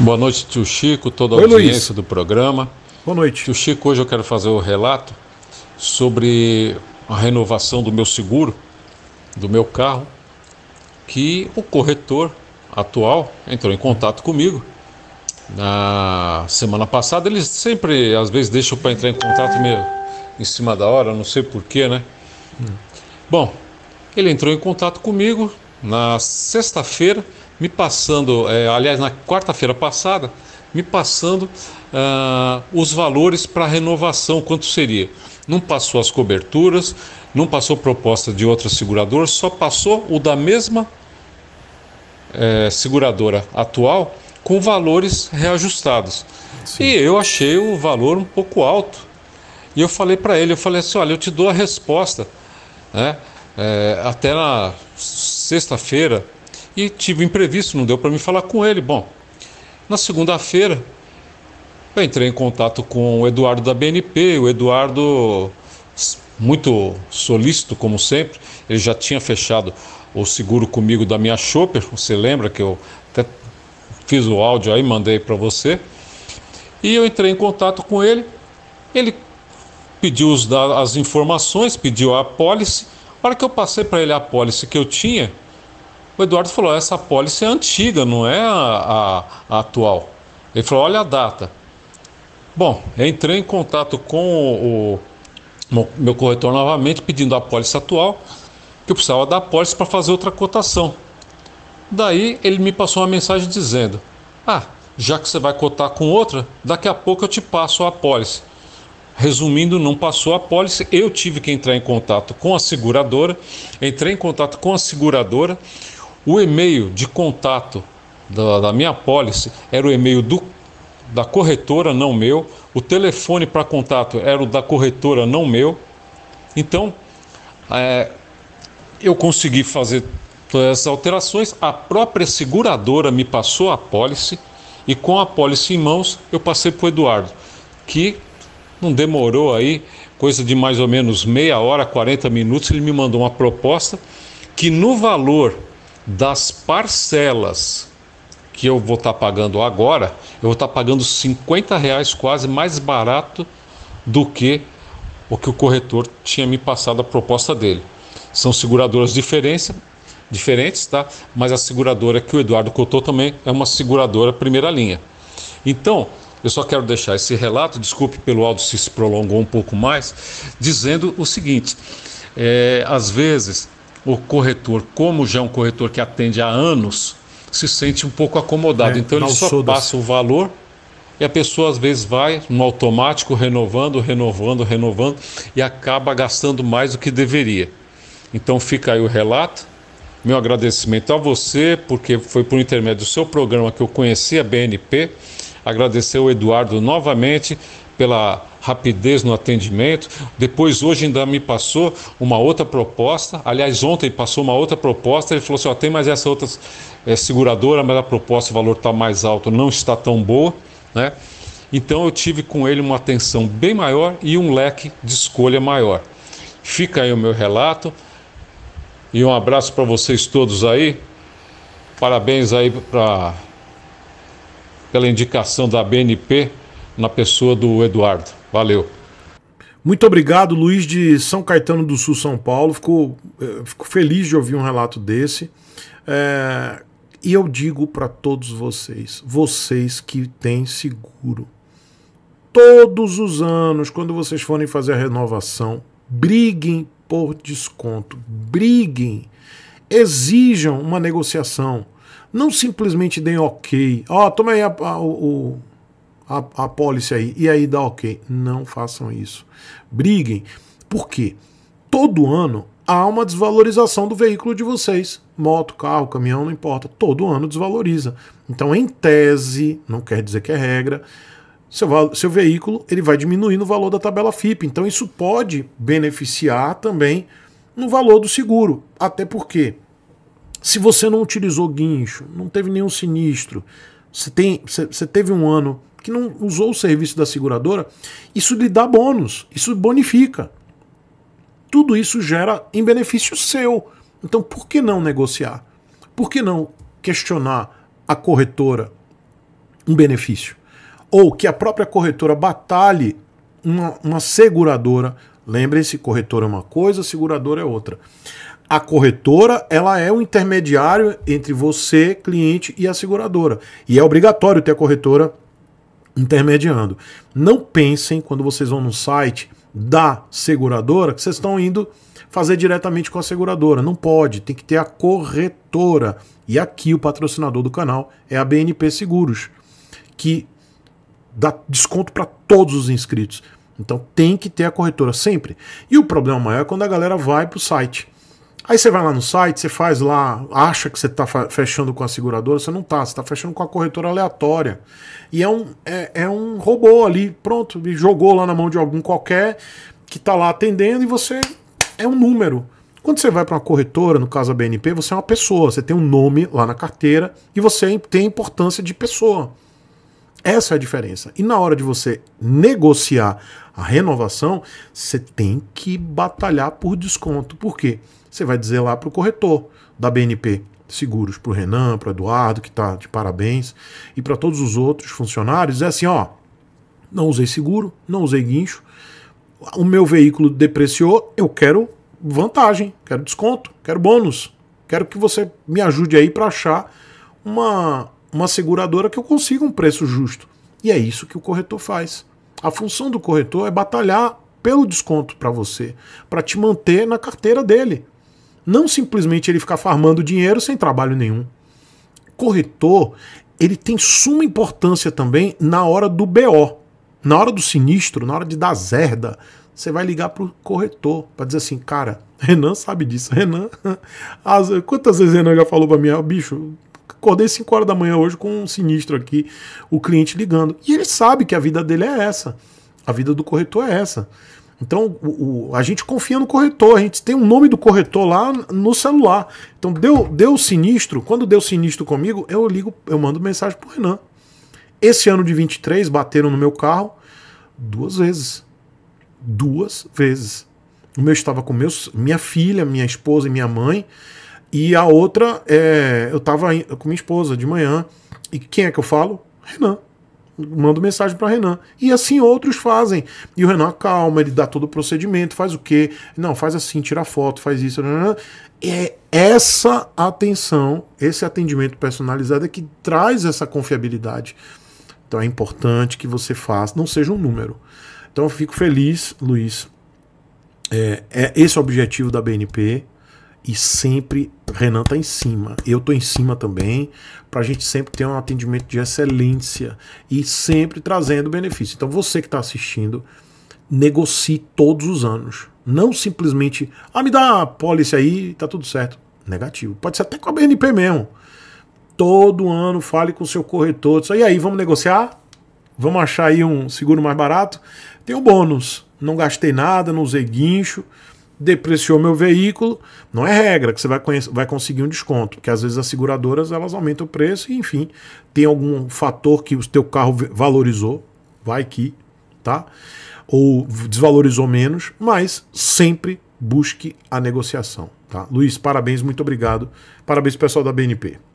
Boa noite, tio Chico, toda a Oi, audiência Luiz. do programa. Boa noite. Tio Chico, hoje eu quero fazer o um relato sobre a renovação do meu seguro, do meu carro, que o corretor atual entrou em contato comigo. Na semana passada, Ele sempre, às vezes, deixa para entrar em contato meio em cima da hora, não sei porquê, né? Hum. Bom, ele entrou em contato comigo na sexta-feira me passando, é, aliás, na quarta-feira passada, me passando uh, os valores para renovação, quanto seria. Não passou as coberturas, não passou proposta de outra seguradora, só passou o da mesma é, seguradora atual com valores reajustados. Sim. E eu achei o valor um pouco alto. E eu falei para ele, eu falei assim, olha, eu te dou a resposta, né? É, até na sexta-feira, e tive imprevisto, não deu para me falar com ele. Bom, na segunda-feira eu entrei em contato com o Eduardo da BNP, o Eduardo muito solícito como sempre, ele já tinha fechado o seguro comigo da minha Chopper, você lembra que eu até fiz o áudio aí, mandei para você. E eu entrei em contato com ele, ele pediu as informações, pediu a apólice. Na hora que eu passei para ele a apólice que eu tinha, o Eduardo falou: essa pólice é antiga, não é a, a, a atual. Ele falou: olha a data. Bom, entrei em contato com o, o meu corretor novamente, pedindo a pólice atual, que eu precisava da pólice para fazer outra cotação. Daí ele me passou uma mensagem dizendo: Ah, já que você vai cotar com outra, daqui a pouco eu te passo a pólice. Resumindo, não passou a pólice, eu tive que entrar em contato com a seguradora, entrei em contato com a seguradora, o e-mail de contato da, da minha pólice era o e-mail do, da corretora, não meu. O telefone para contato era o da corretora, não meu. Então, é, eu consegui fazer todas essas alterações. A própria seguradora me passou a pólice e com a pólice em mãos eu passei para o Eduardo, que não demorou aí, coisa de mais ou menos meia hora, 40 minutos, ele me mandou uma proposta que no valor das parcelas que eu vou estar tá pagando agora, eu vou estar tá pagando 50 reais quase mais barato do que o que o corretor tinha me passado a proposta dele. São seguradoras diferença, diferentes, tá? mas a seguradora que o Eduardo cotou também é uma seguradora primeira linha. Então, eu só quero deixar esse relato, desculpe pelo áudio se se prolongou um pouco mais, dizendo o seguinte: é, às vezes o corretor, como já é um corretor que atende há anos, se sente um pouco acomodado. É, então ele só passa o valor e a pessoa às vezes vai no automático renovando, renovando, renovando e acaba gastando mais do que deveria. Então fica aí o relato. Meu agradecimento a você, porque foi por intermédio do seu programa que eu conheci a BNP. Agradecer ao Eduardo novamente pela rapidez no atendimento. Depois, hoje ainda me passou uma outra proposta. Aliás, ontem passou uma outra proposta. Ele falou assim: ó, tem mais essa outra é, seguradora, mas a proposta, o valor está mais alto, não está tão boa, né? Então eu tive com ele uma atenção bem maior e um leque de escolha maior. Fica aí o meu relato e um abraço para vocês todos aí. Parabéns aí para pela indicação da BNP na pessoa do Eduardo. Valeu. Muito obrigado, Luiz de São Caetano do Sul, São Paulo. Fico, eh, fico feliz de ouvir um relato desse. É, e eu digo para todos vocês, vocês que têm seguro, todos os anos, quando vocês forem fazer a renovação, briguem por desconto, briguem, exijam uma negociação. Não simplesmente deem ok. Ó, oh, toma aí a, a, o, a, a aí e aí dá ok. Não façam isso. Briguem. Por quê? Todo ano há uma desvalorização do veículo de vocês. Moto, carro, caminhão, não importa. Todo ano desvaloriza. Então, em tese, não quer dizer que é regra, seu, seu veículo ele vai diminuir no valor da tabela FIP. Então, isso pode beneficiar também no valor do seguro. Até porque, se você não utilizou guincho, não teve nenhum sinistro, você, tem, você, você teve um ano que não usou o serviço da seguradora, isso lhe dá bônus, isso bonifica. Tudo isso gera em benefício seu. Então, por que não negociar? Por que não questionar a corretora um benefício? Ou que a própria corretora batalhe uma, uma seguradora. Lembrem-se, corretora é uma coisa, seguradora é outra. A corretora ela é o intermediário entre você, cliente, e a seguradora. E é obrigatório ter a corretora intermediando. Não pensem quando vocês vão no site da seguradora que vocês estão indo fazer diretamente com a seguradora. Não pode, tem que ter a corretora. E aqui o patrocinador do canal é a BNP Seguros, que dá desconto para todos os inscritos. Então tem que ter a corretora sempre. E o problema maior é quando a galera vai para o site. Aí você vai lá no site, você faz lá, acha que você está fechando com a seguradora, você não está, você está fechando com a corretora aleatória. E é um, é, é um robô ali, pronto, jogou lá na mão de algum qualquer que está lá atendendo e você é um número. Quando você vai para uma corretora, no caso a BNP, você é uma pessoa, você tem um nome lá na carteira e você tem importância de pessoa. Essa é a diferença. E na hora de você negociar a renovação, você tem que batalhar por desconto. Por quê? você vai dizer lá para o corretor da BNP Seguros, para o Renan, para o Eduardo, que está de parabéns, e para todos os outros funcionários, é assim, ó, não usei seguro, não usei guincho, o meu veículo depreciou, eu quero vantagem, quero desconto, quero bônus, quero que você me ajude aí para achar uma, uma seguradora que eu consiga um preço justo. E é isso que o corretor faz. A função do corretor é batalhar pelo desconto para você, para te manter na carteira dele. Não simplesmente ele ficar farmando dinheiro sem trabalho nenhum. Corretor, ele tem suma importância também na hora do BO, na hora do sinistro, na hora de dar zerda, você vai ligar pro corretor para dizer assim, cara, Renan sabe disso, Renan. As, quantas vezes Renan já falou para mim, ah, bicho, acordei 5 horas da manhã hoje com um sinistro aqui, o cliente ligando. E ele sabe que a vida dele é essa. A vida do corretor é essa. Então o, o, a gente confia no corretor, a gente tem o um nome do corretor lá no celular. Então deu, deu sinistro, quando deu sinistro comigo, eu ligo, eu mando mensagem pro Renan. Esse ano de 23 bateram no meu carro duas vezes. Duas vezes. O meu estava com meus, minha filha, minha esposa e minha mãe. E a outra, é, eu estava com minha esposa de manhã. E quem é que eu falo? Renan mando mensagem para Renan. E assim outros fazem. E o Renan calma, ele dá todo o procedimento, faz o quê? Não, faz assim, tira foto, faz isso. Né, né, né. É essa atenção, esse atendimento personalizado é que traz essa confiabilidade. Então é importante que você faça, não seja um número. Então eu fico feliz, Luiz. É, é esse o objetivo da BNP, e sempre Renan tá em cima, eu tô em cima também, para a gente sempre ter um atendimento de excelência e sempre trazendo benefício. Então você que está assistindo, negocie todos os anos, não simplesmente, ah, me dá a pólice aí, tá tudo certo. Negativo. Pode ser até com a BNP mesmo. Todo ano fale com o seu corretor, diz, e aí, vamos negociar? Vamos achar aí um seguro mais barato? Tem o bônus. Não gastei nada, não usei guincho depreciou meu veículo, não é regra que você vai, vai conseguir um desconto, porque às vezes as seguradoras elas aumentam o preço e enfim, tem algum fator que o teu carro valorizou, vai que, tá? Ou desvalorizou menos, mas sempre busque a negociação, tá? Luiz, parabéns, muito obrigado. Parabéns pessoal da BNP.